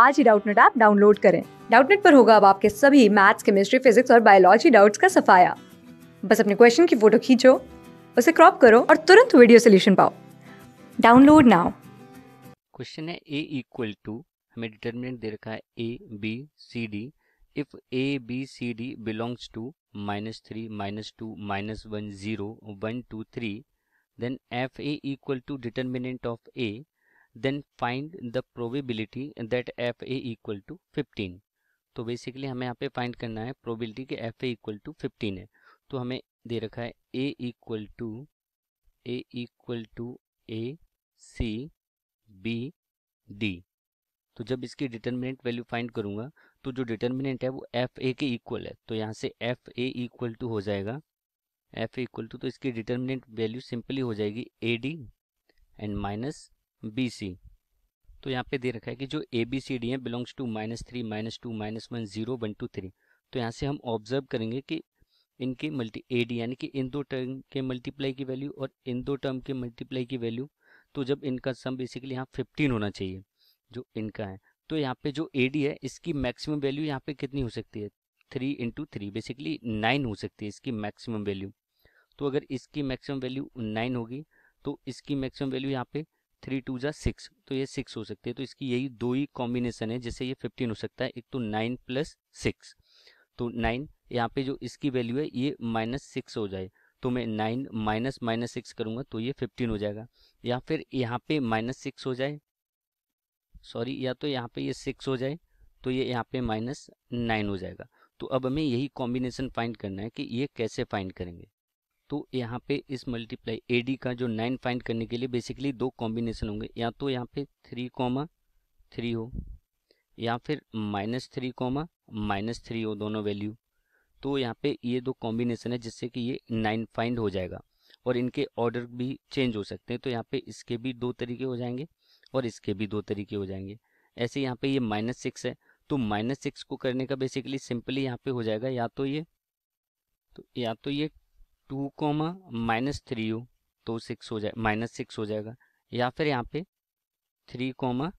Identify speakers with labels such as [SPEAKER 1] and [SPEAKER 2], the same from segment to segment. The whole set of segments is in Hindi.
[SPEAKER 1] आज ही डाउटनेट ऐप डाउनलोड करें डाउटनेट पर होगा अब आपके सभी मैथ्स केमिस्ट्री फिजिक्स और बायोलॉजी डाउट्स का सफाया बस अपने क्वेश्चन की फोटो खींचो उसे क्रॉप करो और तुरंत वीडियो सोल्यूशन पाओ डाउनलोड नाउ क्वेश्चन है ए इक्वल टू हमें डिटर्मिनेंट दे रखा है A B C D if A B C D belongs to minus three minus two minus one zero one two three then F A equal to determinant of A then find the probability that F A equal to fifteen तो बेसिकली हमें यहाँ पे फाइंड करना है प्रोबेबिलिटी के F A equal to fifteen है तो हमें दे रखा है A equal to A equal to A C B D तो जब इसकी डिटर्मिनेंट वैल्यू फाइंड करूंगा तो जो डिटर्मिनेंट है वो एफ ए के इक्वल है तो यहाँ से एफ ए इक्वल टू हो जाएगा एफ ए इक्वल टू तो इसकी डिटर्मिनेंट वैल्यू सिंपली हो जाएगी A D and minus B C तो यहाँ पे दे रखा है कि जो ए बी सी डी है belongs to minus three minus two minus one zero one two three तो यहाँ से हम ऑब्जर्व करेंगे कि इनके मल्टी ए डी यानी कि इन दो टर्म के मल्टीप्लाई की वैल्यू और इन दो टर्म के मल्टीप्लाई की वैल्यू तो जब इनका सम बेसिकली यहाँ फिफ्टीन होना चाहिए जो इनका है तो यहाँ पे जो ए डी है इसकी मैक्सिमम वैल्यू यहाँ पे कितनी हो सकती है three into three basically nine हो सकती है इसकी मैक्सिमम वैल्यू तो अगर इसकी मैक्सिमम वैल्यू नाइन होगी तो इसकी मैक्सिमम वैल्यू यहाँ पे थ्री टू जा सिक्स तो ये सिक्स हो सकती है तो इसकी यही दो ही कॉम्बिनेशन है जैसे ये फिफ्टीन हो सकता है एक तो नाइन प्लस सिक्स तो नाइन यहाँ पे जो इसकी वैल्यू है ये माइनस सिक्स हो जाए तो मैं नाइन माइनस माइनस सिक्स करूँगा तो ये फिफ्टीन हो जाएगा या फिर यहाँ पे माइनस सिक्स हो जाए सॉरी या तो यहाँ पे ये सिक्स हो जाए तो ये यहाँ पे माइनस नाइन हो जाएगा तो अब हमें यही कॉम्बिनेशन फाइंड करना है कि ये कैसे फाइंड करेंगे तो यहाँ पे इस मल्टीप्लाई ए का जो नाइन फाइंड करने के लिए बेसिकली दो कॉम्बिनेशन होंगे या तो यहाँ पे थ्री कॉमा थ्री हो या फिर minus three comma minus three हो दोनों वैल्यू तो यहाँ पे ये दो कॉम्बिनेशन है जिससे कि ये नाइन फाइंड हो जाएगा और इनके ऑर्डर भी चेंज हो सकते हैं तो यहाँ पे इसके भी दो तरीके हो जाएंगे और इसके भी दो तरीके हो जाएंगे ऐसे यहाँ पे ये माइनस सिक्स है तो माइनस सिक्स को करने का बेसिकली सिंपली यहाँ पे हो जाएगा या तो ये तो या तो ये टू कॉमा माइनस थ्री हो तो सिक्स हो जाए माइनस सिक्स हो जाएगा या फिर यहाँ पे थ्री कॉमा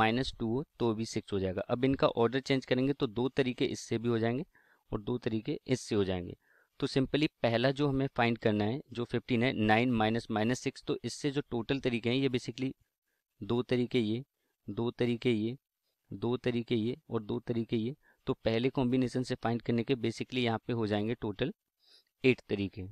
[SPEAKER 1] माइनस टू हो तो भी सिक्स हो जाएगा अब इनका ऑर्डर चेंज करेंगे तो दो तरीके इससे भी हो जाएंगे और दो तरीके इससे हो जाएंगे तो सिंपली पहला जो हमें फाइंड करना है जो फिफ्टीन है नाइन माइनस माइनस सिक्स तो इससे जो टोटल तरीके हैं ये बेसिकली दो तरीके ये दो तरीके ये दो तरीके ये और दो तरीके ये तो पहले कॉम्बिनेशन से फाइंड करने के बेसिकली यहाँ पे हो जाएंगे टोटल एट तरीके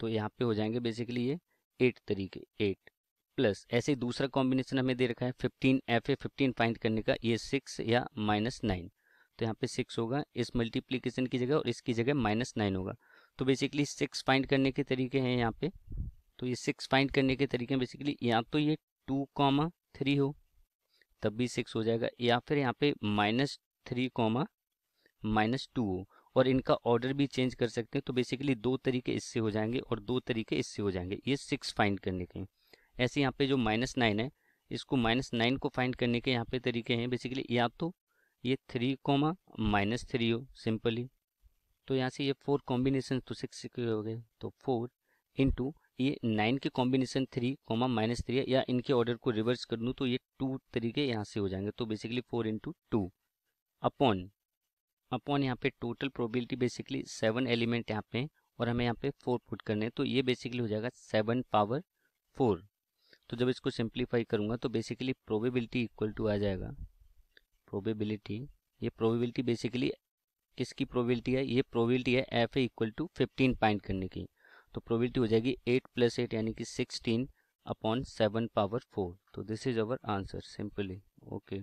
[SPEAKER 1] तो यहाँ पे हो जाएंगे बेसिकली ये एट तरीके एट प्लस ऐसे ही दूसरा कॉम्बिनेशन हमें दे रखा है fifteen F A fifteen find करने का ये सिक्स या माइनस नाइन तो यहाँ पे सिक्स होगा इस मल्टीप्लीकेशन की जगह और इसकी जगह माइनस नाइन होगा तो बेसिकली सिक्स फाइंड करने के तरीके हैं यहाँ पे तो ये सिक्स फाइंड करने के तरीके बेसिकली या तो ये टू कॉमा थ्री हो तब भी सिक्स हो जाएगा या फिर यहाँ पे minus three comma minus two हो और इनका ऑर्डर भी चेंज कर सकते हैं तो बेसिकली दो तरीके इससे हो जाएंगे और दो तरीके इससे हो जाएंगे ये सिक्स फाइंड करने के ऐसे यहाँ पे जो माइनस नाइन है इसको माइनस नाइन को फाइंड करने के यहाँ पे तरीके हैं बेसिकली या तो ये थ्री कॉमा माइनस थ्री हो सिंपली तो यहाँ से ये फोर कॉम्बिनेशन तो सिक्स के हो गए तो फोर इंटू ये नाइन के combination three comma minus three है या इनके ऑर्डर को रिवर्स कर लूँ तो ये टू तरीके यहाँ से हो जाएंगे तो basically four into two upon upon यहाँ पे total probability basically seven element यहाँ पे और हमें यहाँ पे फोर पुट करने हैं तो ये बेसिकली हो जाएगा सेवन पावर फोर तो जब इसको सिंप्लीफाई करूँगा तो बेसिकली प्रोबेबिलिटी इक्वल टू आ जाएगा प्रोबेबिलिटी ये प्रोबेबिलिटी बेसिकली किसकी प्रोबेबिलिटी है ये प्रोबेबिलिटी है F equal to fifteen point करने की तो प्रोबेबिलिटी हो जाएगी एट प्लस एट यानी कि sixteen upon seven power four तो this is our answer simply okay